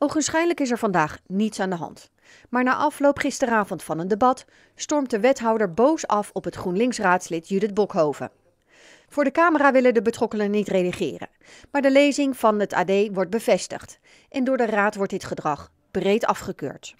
Oogenschijnlijk is er vandaag niets aan de hand. Maar na afloop gisteravond van een debat stormt de wethouder boos af op het GroenLinks-raadslid Judith Bokhoven. Voor de camera willen de betrokkenen niet reageren. Maar de lezing van het AD wordt bevestigd. En door de raad wordt dit gedrag breed afgekeurd.